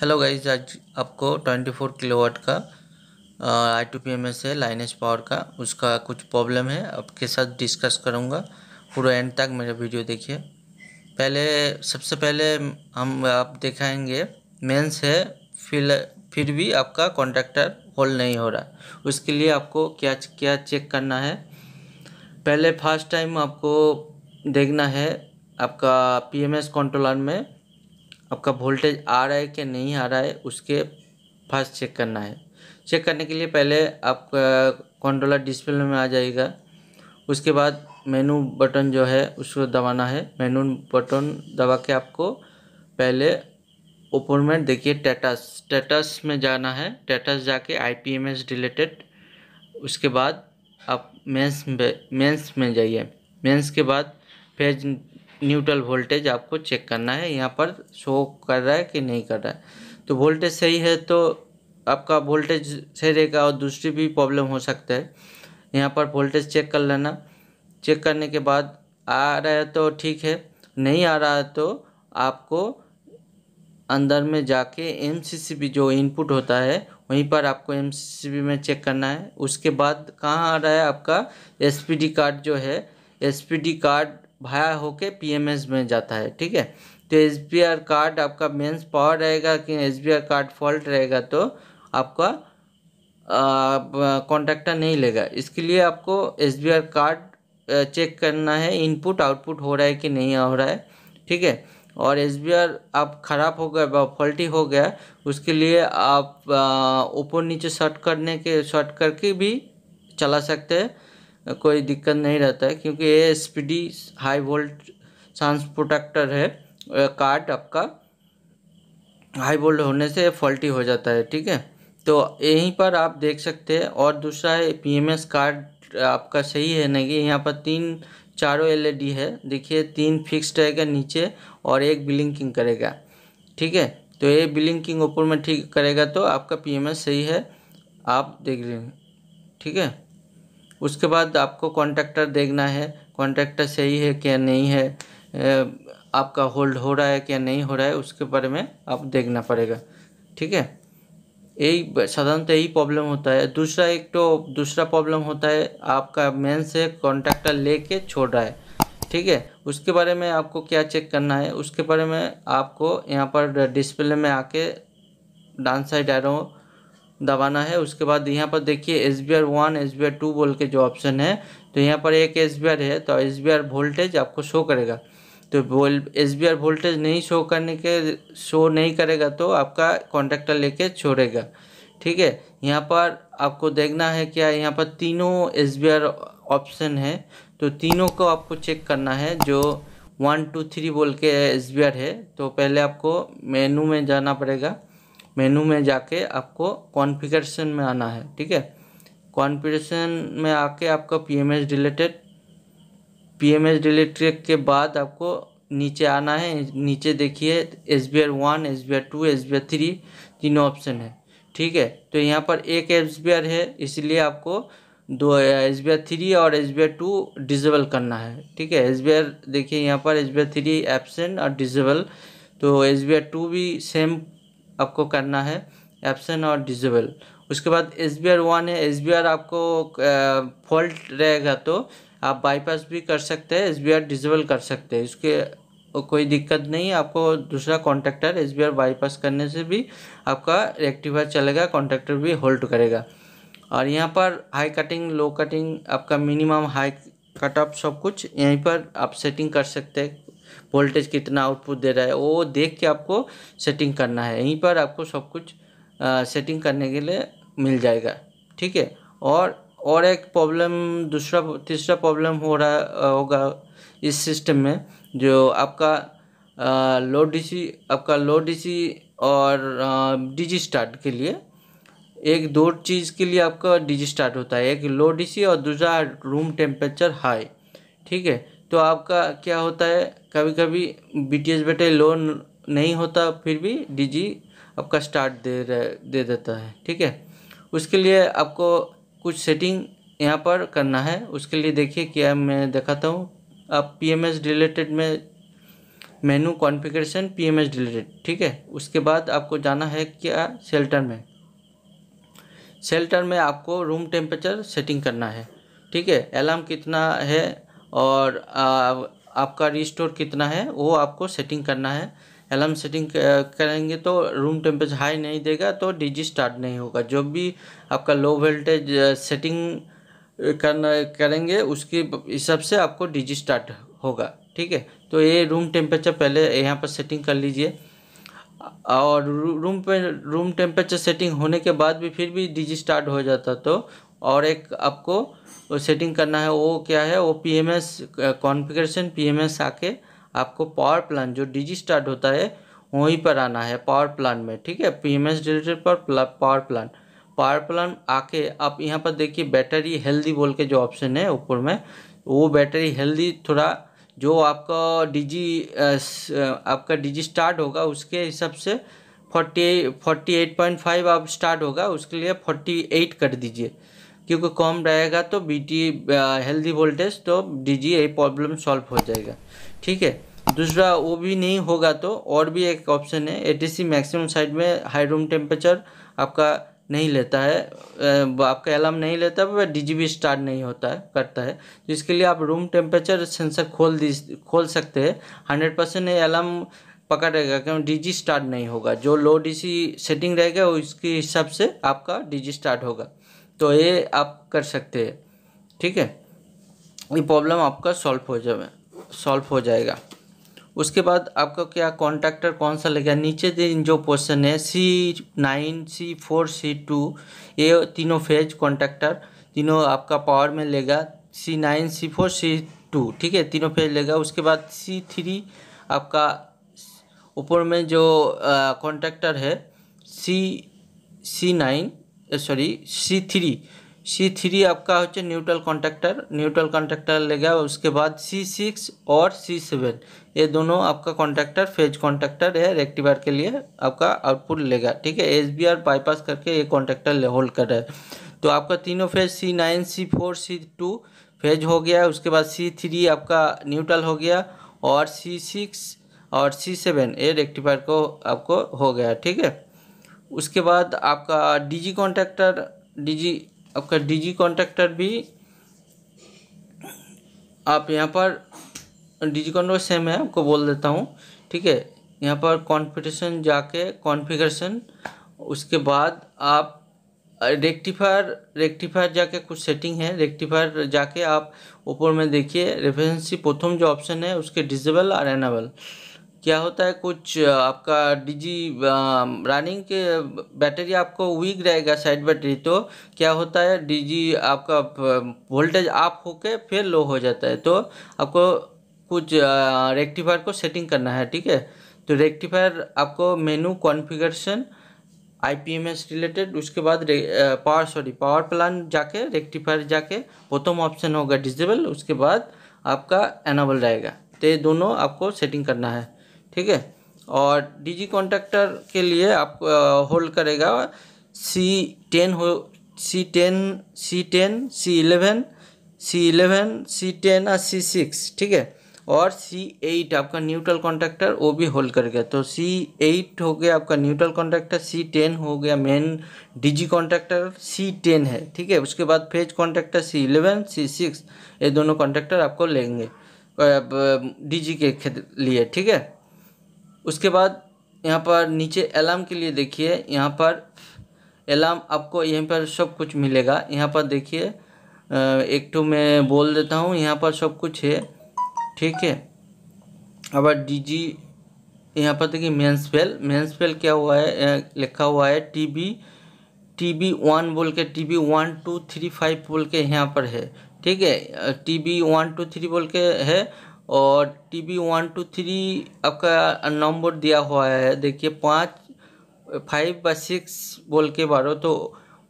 hello guys आज आपको 24 kilowatt का I two P M S है लाइनेज पावर का उसका कुछ प्रॉब्लम है आपके साथ डिस्कस करूँगा पूरा एंड तक मेरा वीडियो देखिए पहले सबसे पहले हम आप दिखाएंगे मेंस है फिर फिर भी आपका कॉन्ट्रैक्टर होल्ड नहीं हो रहा उसके लिए आपको क्या क्या चेक करना है पहले फर्स्ट टाइम आपको देखना है आपका एस कंट्रोलर में आपका वोल्टेज आ रहा है कि नहीं आ रहा है उसके फास्ट चेक करना है चेक करने के लिए पहले आप कंट्रोलर डिस्प्ले में आ जाएगा उसके बाद मेनू बटन जो है उसको दबाना है मेनू बटन दबा के आपको पहले ऊपर में देखिए टेटस टेटस में जाना है टेटस जाके I P M S related उसके बाद आप मेंस मेंस में जाइए मेंस के बाद फेज न्यूट्रल वोल्टेज आपको चेक करना है यहाँ पर शो कर रहा है कि नहीं कर रहा है तो वोल्टेज सही है तो आपका वोल्टेज सही रहेगा और दूसरी भी प्रॉब्लम हो सकता है यहाँ पर वोल्टेज चेक कर लेना चेक करने के बाद आ रहा है तो ठीक है नहीं आ रहा है तो आपको अंदर में जाके एम जो इनपुट होता है वहीं पर आपको एम में चेक करना है उसके बाद कहाँ आ रहा है आपका एस कार्ड जो है एस कार्ड भाया होके पीएमएस में जाता है ठीक है तो एस बी आर कार्ड आपका मेंस पावर रहेगा कि S B R card fault रहेगा तो आपका कॉन्ट्रैक्टर नहीं लेगा इसके लिए आपको S B R card check करना है इनपुट आउटपुट हो रहा है कि नहीं हो रहा है ठीक है और एस बी आर आप ख़राब हो गया फॉल्टी हो गया उसके लिए आप ऊपर नीचे शॉर्ट करने के शॉर्ट करके भी चला सकते हैं कोई दिक्कत नहीं रहता है क्योंकि ये S high volt surge protector है कार्ड आपका हाई वोल्ट होने से फॉल्टी हो जाता है ठीक है तो यहीं पर आप देख सकते हैं और दूसरा है पी एम एस कार्ड आपका सही है नहीं यहाँ पर तीन चारों एलईडी e है देखिए तीन फिक्स्ड रहेगा नीचे और एक ब्लिंकिंग करेगा ठीक है तो ये ब्लिंकिंग ऊपर में ठीक करेगा तो आपका पीएमएस सही है आप देख लेंगे ठीक है उसके बाद आपको कॉन्ट्रैक्टर देखना है कॉन्ट्रैक्टर सही है क्या नहीं है आपका होल्ड हो रहा है क्या नहीं हो रहा है उसके बारे में आप देखना पड़ेगा ठीक है यही साधारणतः यही प्रॉब्लम होता है दूसरा एक तो दूसरा प्रॉब्लम होता है आपका मेन से कॉन्ट्रैक्टर लेके छोड़ रहा है ठीक है उसके बारे में आपको क्या चेक करना है उसके बारे में आपको यहाँ पर डिस्प्ले में आके डांस साइड आ रहा हूँ दबाना है उसके बाद यहाँ पर देखिए S B R one S B R two बोल के जो ऑप्शन है तो यहाँ पर एक एस बी आर है तो एस बी आर वोल्टेज आपको शो करेगा तो बोल एस बी आर वोल्टेज नहीं शो करने के शो नहीं करेगा तो आपका कॉन्ट्रैक्टर लेके छोड़ेगा ठीक है यहाँ पर आपको देखना है क्या यहाँ पर तीनों एस बी आर ऑप्शन है तो तीनों को आपको चेक करना है जो वन टू थ्री बोल के एस बी आर है तो पहले आपको मेनू में जाना पड़ेगा मेनू में जाके आपको कॉन्फ़िगरेशन में आना है ठीक है कॉन्फ़िगरेशन में आके आपका P M S related P M S related के बाद आपको नीचे आना है नीचे देखिए S B R one S B R two S B R three तीनों ऑप्शन है ठीक है तो यहाँ पर एक एस बी आर है इसलिए आपको दो एस बी आर थ्री और S B R two disable करना है ठीक है एस बी आर देखिए यहाँ पर S B R three absent और डिजेबल तो एस बी आर टू भी सेम आपको करना है एप्सन और डिजेबल उसके बाद एस बी आर वन है एस बी आर आपको फॉल्ट रहेगा तो आप बाईपास भी कर सकते हैं एस बी आर डिजेबल कर सकते हैं इसके कोई दिक्कत नहीं है आपको दूसरा contractor S B R bypass करने से भी आपका रेक्टिफायर चलेगा कॉन्ट्रैक्टर भी होल्ड करेगा और यहाँ पर हाई कटिंग लो कटिंग आपका मिनिमम हाई कट ऑफ सब कुछ यहीं पर आप सेटिंग कर सकते हैं वोल्टेज कितना आउटपुट दे रहा है वो देख के आपको सेटिंग करना है यहीं पर आपको सब कुछ आ, सेटिंग करने के लिए मिल जाएगा ठीक है और और एक प्रॉब्लम दूसरा तीसरा प्रॉब्लम हो रहा होगा इस सिस्टम में जो आपका आ, लो डीसी आपका लो डीसी और डीजी स्टार्ट के लिए एक दो चीज़ के लिए आपका डीजी स्टार्ट होता है एक लो डीसी और दूसरा रूम टेम्परेचर हाई ठीक है तो आपका क्या होता है कभी कभी बी टी एस बेटे लोन नहीं होता फिर भी डीजी आपका स्टार्ट दे रह दे देता है ठीक है उसके लिए आपको कुछ सेटिंग यहाँ पर करना है उसके लिए देखिए क्या मैं दिखाता हूँ आप पीएमएस रिलेटेड में मेनू कॉन्फ़िगरेशन पीएमएस रिलेटेड ठीक है उसके बाद आपको जाना है क्या शेल्टर में शेल्टर में आपको रूम टेम्परेचर सेटिंग करना है ठीक है अलार्म कितना है और आपका रिस्टोर कितना है वो आपको सेटिंग करना है अलार्म सेटिंग करेंगे तो रूम टेम्परेचर हाई नहीं देगा तो डी स्टार्ट नहीं होगा जो भी आपका लो वोल्टेज सेटिंग करना करेंगे उसके हिसाब से आपको डी स्टार्ट होगा ठीक है तो ये रूम टेम्परेचर पहले यहाँ पर सेटिंग कर लीजिए और रूम पे रूम टेम्परेचर सेटिंग होने के बाद भी फिर भी डी स्टार्ट हो जाता तो और एक आपको सेटिंग करना है वो क्या है वो P M S configuration P M S आके आपको पावर प्लान जो डीजी स्टार्ट होता है वहीं पर आना है पावर प्लान में ठीक है पी एम एस रिलेटेड पर पावर प्लान पावर प्लान आके आप यहाँ पर देखिए बैटरी हेल्दी बोल के जो ऑप्शन है ऊपर में वो बैटरी हेल्दी थोड़ा जो आपका डीजी आपका डीजी स्टार्ट होगा उसके हिसाब से forty forty eight point five आप स्टार्ट होगा उसके लिए फोर्टी एट कर दीजिए क्योंकि कम रहेगा तो बी टी हेल्दी वोल्टेज तो डी जी ये प्रॉब्लम सॉल्व हो जाएगा ठीक है दूसरा वो भी नहीं होगा तो और भी एक ऑप्शन है एटीसी मैक्सिमम साइड में हाई रूम टेम्परेचर आपका नहीं लेता है आपका अलार्म नहीं लेता है e भी स्टार्ट नहीं होता है करता है तो इसके लिए आप रूम टेम्परेचर सेंसर खोल दी खोल सकते हैं हंड्रेड परसेंट अलार्म पकड़ेगा डी डीजी स्टार्ट नहीं होगा जो लो डीसी सेटिंग रहेगा उसके हिसाब से आपका डीजी स्टार्ट e होगा तो ये आप कर सकते हैं ठीक है ये प्रॉब्लम आपका सॉल्व हो जाए सॉल्व हो जाएगा उसके बाद आपका क्या कॉन्ट्रैक्टर कौन सा लगेगा नीचे दिन जो पोर्सन है C nine C four C two ये तीनों फेज कॉन्ट्रैक्टर तीनों आपका पावर में लेगा C nine C four C two ठीक है तीनों फेज लेगा उसके बाद सी थ्री आपका ऊपर में जो कॉन्ट्रैक्टर है C C nine sorry C three C three आपका हे न्यूट्रल कॉन्ट्रैक्टर न्यूट्रल कॉन्ट्रैक्टर ले गया उसके बाद सी सिक्स और सी सेवन ये दोनों आपका कॉन्ट्रैक्टर फेज कॉन्ट्रैक्टर है रेक्टिवर के लिए आपका आउटपुट लेगा ठीक है एस बी आर बाईपास करके ये कॉन्ट्रैक्टर होल्ड कर रहा है तो आपका तीनों phase C nine C four C two phase हो गया उसके बाद सी थ्री आपका न्यूट्रल हो गया और सी सिक्स और सी सेवन ये रेक्टिफायर को आपको हो गया ठीक है उसके बाद आपका डीजी कॉन्ट्रैक्टर डीजी आपका डीजी कॉन्ट्रैक्टर भी आप यहाँ पर डीजी कॉन्ट्रैक्टर सेम है आपको बोल देता हूँ ठीक है यहाँ पर कॉन्फिगरेशन जाके कॉन्फिगरेशन उसके बाद आप रेक्टिफायर रेक्टिफायर जाके कुछ सेटिंग है रेक्टिफायर जाके आप ऊपर में देखिए रेफरेंसी प्रथम जो ऑप्शन है उसके डिजेबल और एनाबल क्या होता है कुछ आपका डीजी रनिंग के बैटरी आपको वीक रहेगा साइड बैटरी तो क्या होता है डीजी आपका वोल्टेज आप होके फिर लो हो जाता है तो आपको कुछ रेक्टिफायर को सेटिंग करना है ठीक है तो रेक्टिफायर आपको मेनू कॉन्फ़िगरेशन आईपीएमएस रिलेटेड उसके बाद पावर सॉरी पावर प्लान जाके रेक्टिफायर जाके प्रथम ऑप्शन होगा डिजेबल उसके बाद आपका एनाबल रहेगा तो ये दोनों आपको सेटिंग करना है ठीक है और डीजी कॉन्ट्रैक्टर के लिए आप होल्ड uh, करेगा सी टेन हो C ten C ten C eleven C eleven C ten और सी सिक्स ठीक है और सी एट आपका न्यूट्रल कॉन्ट्रैक्टर वो भी होल्ड कर गया तो सी एट हो गया आपका न्यूट्रल कॉन्ट्रैक्टर सी टेन हो गया main DG contractor C ten है ठीक है उसके बाद phase contractor C eleven C six ये दोनों कॉन्ट्रैक्टर आपको लेंगे डीजी uh, के लिए ठीक है उसके बाद यहाँ पर नीचे अलार्म के लिए देखिए यहाँ पर अलार्म आपको यहीं पर सब कुछ मिलेगा यहाँ पर देखिए एक टू तो मैं बोल देता हूँ यहाँ पर सब कुछ है ठीक है अब डीजी यहाँ पर देखिए मेन्स फेल मेन्स फेल क्या हुआ है लिखा हुआ है T B T B one बोल के T B one two three five बोल के यहाँ पर है ठीक है T B one two three बोल के है और T B one two three आपका नंबर दिया हुआ है देखिए पाँच फाइव बा सिक्स बोल के बारो तो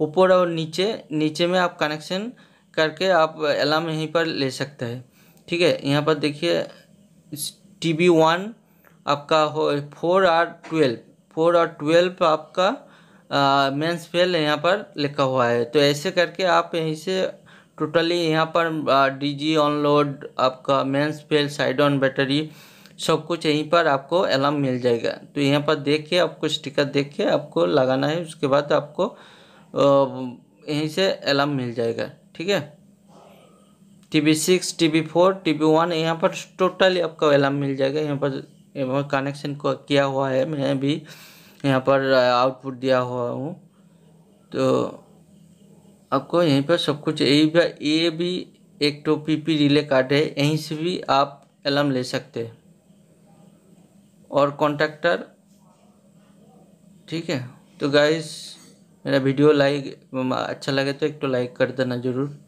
ऊपर और नीचे नीचे में आप कनेक्शन करके आप अलार्म यहीं पर ले सकते हैं ठीक है यहाँ पर देखिए टी बी वन आपका हो four R twelve four R twelve आपका मेंस फेल यहाँ पर लिखा हुआ है तो ऐसे करके आप यहीं से टोटली यहाँ पर डीजी ऑनलोड आपका mains fail side on battery सब कुछ यहीं पर आपको अलार्म मिल जाएगा तो यहाँ पर देख के आपको स्टिकर देख के आपको लगाना है उसके बाद आपको यहीं से अलार्म मिल जाएगा ठीक है T V six T V four T V one यहाँ पर टोटली आपका अलार्म मिल जाएगा यहाँ पर यहाँ पर कनेक्शन को किया हुआ है मैं भी यहाँ पर आउटपुट दिया हुआ हूँ तो आपको यहीं पर सब कुछ यही ये भी एक पी पी रिले कार्ड है यहीं से भी आप एलम ले सकते हैं और कॉन्टैक्टर ठीक है तो गाइस मेरा वीडियो लाइक अच्छा लगे तो एक तो लाइक कर देना ज़रूर